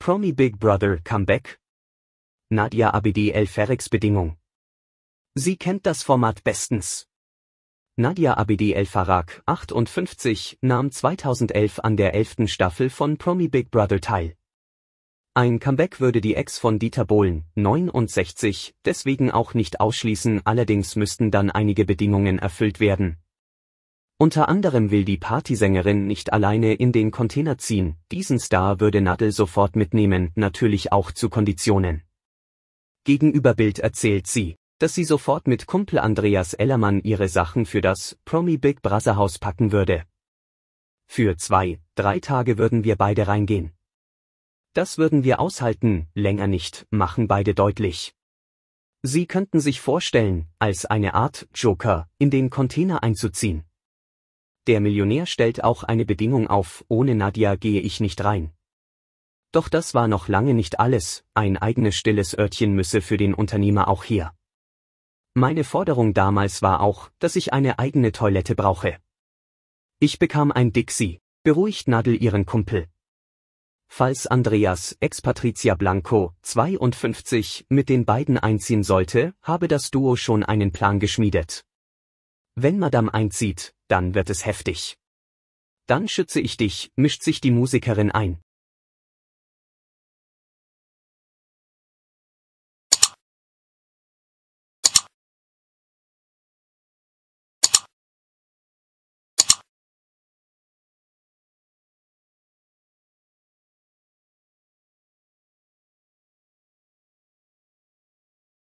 Promi Big Brother Comeback? Nadia Abidi El-Ferrex Bedingung. Sie kennt das Format bestens. Nadia Abidi El-Farag, 58, nahm 2011 an der 11. Staffel von Promi Big Brother teil. Ein Comeback würde die Ex von Dieter Bohlen, 69, deswegen auch nicht ausschließen, allerdings müssten dann einige Bedingungen erfüllt werden, unter anderem will die Partysängerin nicht alleine in den Container ziehen, diesen Star würde Nadel sofort mitnehmen, natürlich auch zu Konditionen. Gegenüber Bild erzählt sie, dass sie sofort mit Kumpel Andreas Ellermann ihre Sachen für das Promi Big Brother Haus packen würde. Für zwei, drei Tage würden wir beide reingehen. Das würden wir aushalten, länger nicht, machen beide deutlich. Sie könnten sich vorstellen, als eine Art Joker in den Container einzuziehen. Der Millionär stellt auch eine Bedingung auf, ohne Nadia gehe ich nicht rein. Doch das war noch lange nicht alles, ein eigenes stilles Örtchen müsse für den Unternehmer auch hier. Meine Forderung damals war auch, dass ich eine eigene Toilette brauche. Ich bekam ein Dixie, beruhigt Nadel ihren Kumpel. Falls Andreas, ex-Patricia Blanco, 52, mit den beiden einziehen sollte, habe das Duo schon einen Plan geschmiedet. Wenn Madame einzieht, dann wird es heftig. Dann schütze ich dich, mischt sich die Musikerin ein.